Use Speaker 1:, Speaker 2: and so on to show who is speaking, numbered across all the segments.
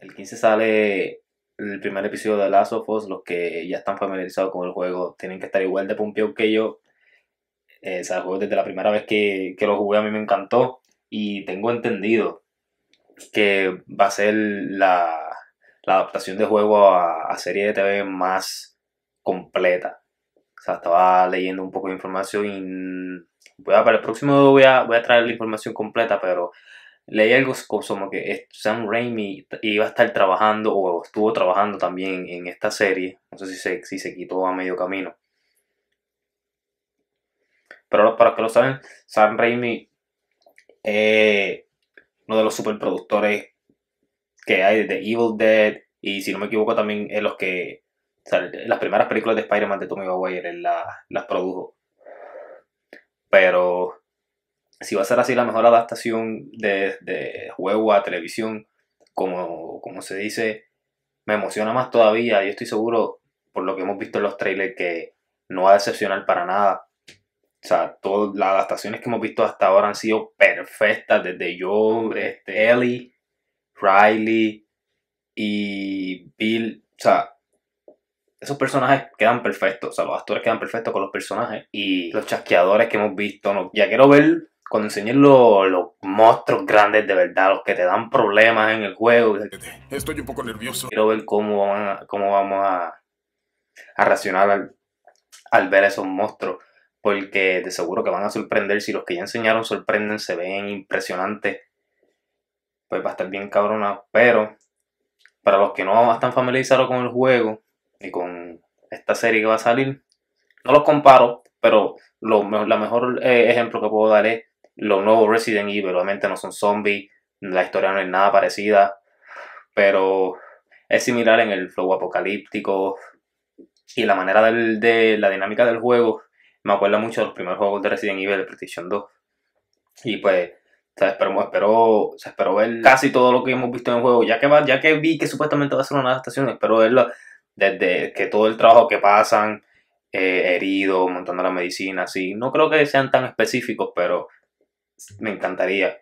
Speaker 1: El 15 sale el primer episodio de Last of Us. Los que ya están familiarizados con el juego tienen que estar igual de pompeados que yo. Eh, o sea, el juego desde la primera vez que, que lo jugué a mí me encantó. Y tengo entendido que va a ser la, la adaptación de juego a, serie de TV más completa. O sea, estaba leyendo un poco de información y para el próximo voy a, voy a traer la información completa, pero leí algo como que Sam Raimi iba a estar trabajando o estuvo trabajando también en esta serie. No sé si se, si se quitó a medio camino. Pero para que lo saben, Sam Raimi es eh, uno de los superproductores que hay de Evil Dead y si no me equivoco también es los que las primeras películas de Spider-Man de Tommy Maguire las, las produjo pero si va a ser así la mejor adaptación de, juego a televisión, como, como, se dice, me emociona más todavía. Yo estoy seguro, por lo que hemos visto en los trailers, que no va a decepcionar para nada. O sea, todas las adaptaciones que hemos visto hasta ahora han sido perfectas, desde yo, este, Ellie, Riley y Bill. O sea, esos personajes quedan perfectos, o sea, los actores quedan perfectos con los personajes y los chasqueadores que hemos visto. ya quiero ver cuando enseñes los, monstruos grandes de verdad, los que te dan problemas en el juego. Estoy un poco nervioso. Quiero ver cómo, cómo vamos a, a reaccionar al, al, ver esos monstruos. Porque de seguro que van a sorprender. Si los que ya enseñaron sorprenden, se ven impresionantes. Pues va a estar bien cabronado. Pero para los que no están familiarizados con el juego y con esta serie que va a salir, no los comparo. Pero lo, la mejor eh, ejemplo que puedo dar es los nuevos Resident Evil obviamente no son zombies, la historia no es nada parecida, pero es similar en el flow apocalíptico y la manera de la dinámica del juego. Me acuerda mucho de los primeros juegos de Resident Evil de PlayStation 2. Y pues, se esperó, ver casi todo lo que hemos visto en el juego. Ya que, ya que vi que supuestamente va a ser una adaptación, espero verlo desde que todo el trabajo que pasan, eh, heridos, montando la medicina, así. No creo que sean tan específicos, pero me encantaría.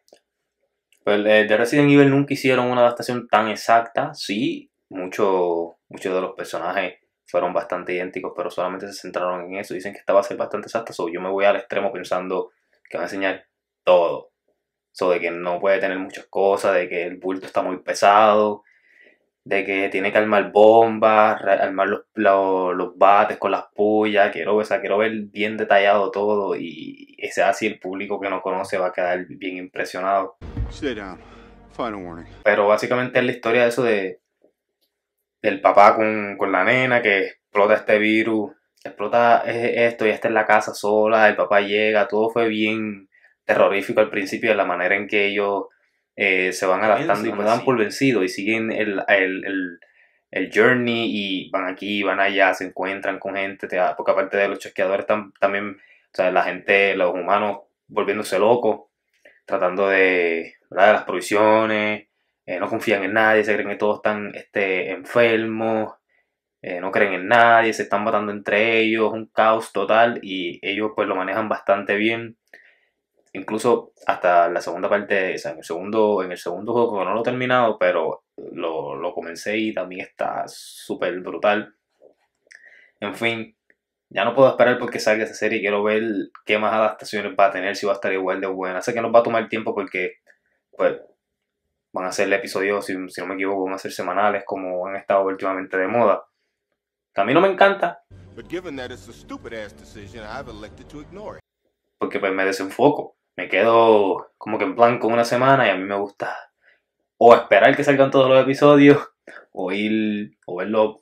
Speaker 1: Pues, eh, de Resident Evil nunca hicieron una adaptación tan exacta, sí, muchos de los personajes fueron bastante idénticos, pero solamente se centraron en eso. Dicen que esta va a ser bastante exacta, yo me voy al extremo pensando que va a enseñar todo. So de que no puede tener muchas cosas, de que el bulto está muy pesado, de que tiene que armar bombas, armar los, bates con las pullas, quiero, ver, quiero ver bien detallado todo y ese así el público que no conoce va a quedar bien impresionado. Pero básicamente es la historia de eso de del papá con, con la nena que explota este virus, explota esto y está en la casa sola, el papá llega, todo fue bien terrorífico al principio de la manera en que ellos eh, se van adaptando, y pues dan por vencido y siguen el, journey y van aquí, van allá, se encuentran con gente, porque aparte de los chequeadores están también, o sea, la gente, los humanos volviéndose locos, tratando de, las provisiones, eh, no confían en nadie, se creen que todos están este, enfermos. Eh, no creen en nadie, se están matando entre ellos, un caos total y ellos pues lo manejan bastante bien incluso hasta la segunda parte, o sea, en el segundo, en el segundo juego no lo he terminado, pero lo, comencé y también está súper brutal. En fin, ya no puedo esperar porque salga esa serie. Quiero ver qué más adaptaciones va a tener, si va a estar igual de buena. Sé que nos va a tomar tiempo porque, pues, van a ser episodios, si, si no me equivoco, van a ser semanales como han estado últimamente de moda. A mí no me encanta. Porque pues me desenfoco me quedo como que en plan con una semana y a mí me gusta o esperar que salgan todos los episodios o ir o verlo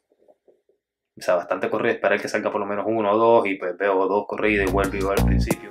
Speaker 1: o sea, bastante corrido, esperar que salga por lo menos uno o dos y pues veo dos corridos y vuelvo igual al principio.